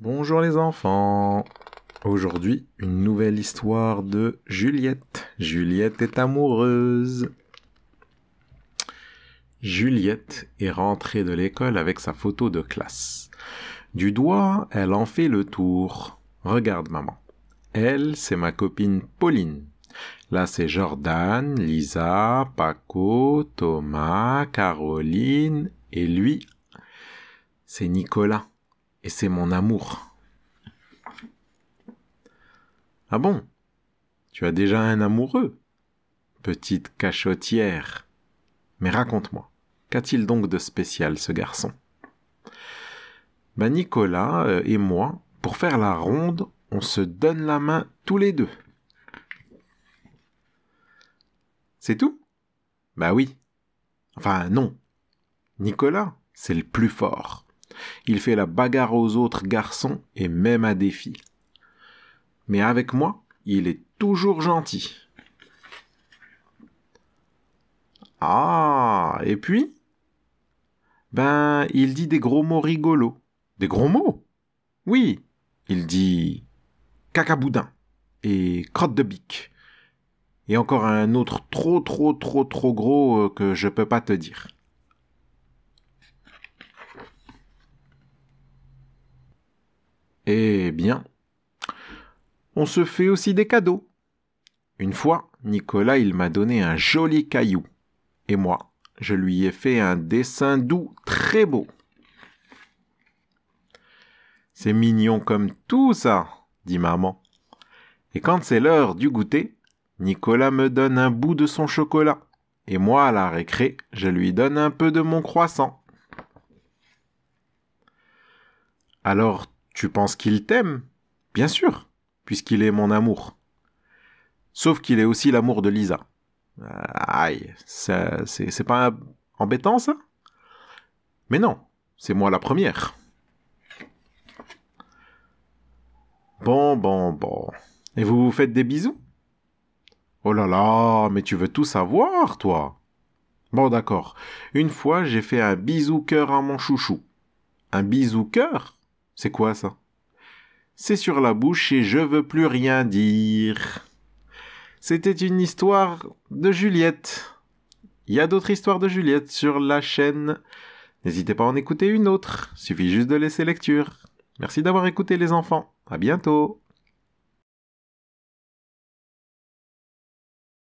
Bonjour les enfants Aujourd'hui, une nouvelle histoire de Juliette. Juliette est amoureuse. Juliette est rentrée de l'école avec sa photo de classe. Du doigt, elle en fait le tour. Regarde maman. Elle, c'est ma copine Pauline. Là, c'est Jordan, Lisa, Paco, Thomas, Caroline et lui, c'est Nicolas et c'est mon amour. Ah bon Tu as déjà un amoureux Petite cachotière. Mais raconte-moi, qu'a-t-il donc de spécial ce garçon ben Nicolas euh, et moi, pour faire la ronde, on se donne la main tous les deux. C'est tout Bah ben oui. Enfin non. Nicolas, c'est le plus fort il fait la bagarre aux autres garçons et même à des filles. Mais avec moi, il est toujours gentil. Ah, et puis Ben, il dit des gros mots rigolos. Des gros mots Oui, il dit cacaboudin et crotte de bique. Et encore un autre trop trop trop trop gros euh, que je peux pas te dire. Eh bien, on se fait aussi des cadeaux. Une fois, Nicolas, il m'a donné un joli caillou. Et moi, je lui ai fait un dessin doux très beau. C'est mignon comme tout ça, dit maman. Et quand c'est l'heure du goûter, Nicolas me donne un bout de son chocolat. Et moi, à la récré, je lui donne un peu de mon croissant. Alors tu penses qu'il t'aime Bien sûr, puisqu'il est mon amour. Sauf qu'il est aussi l'amour de Lisa. Euh, aïe, c'est pas embêtant ça Mais non, c'est moi la première. Bon, bon, bon. Et vous vous faites des bisous Oh là là, mais tu veux tout savoir, toi Bon, d'accord. Une fois, j'ai fait un bisou cœur à mon chouchou. Un bisou cœur c'est quoi ça C'est sur la bouche et je veux plus rien dire. C'était une histoire de Juliette. Il y a d'autres histoires de Juliette sur la chaîne. N'hésitez pas à en écouter une autre. Suffit juste de laisser lecture. Merci d'avoir écouté les enfants. À bientôt.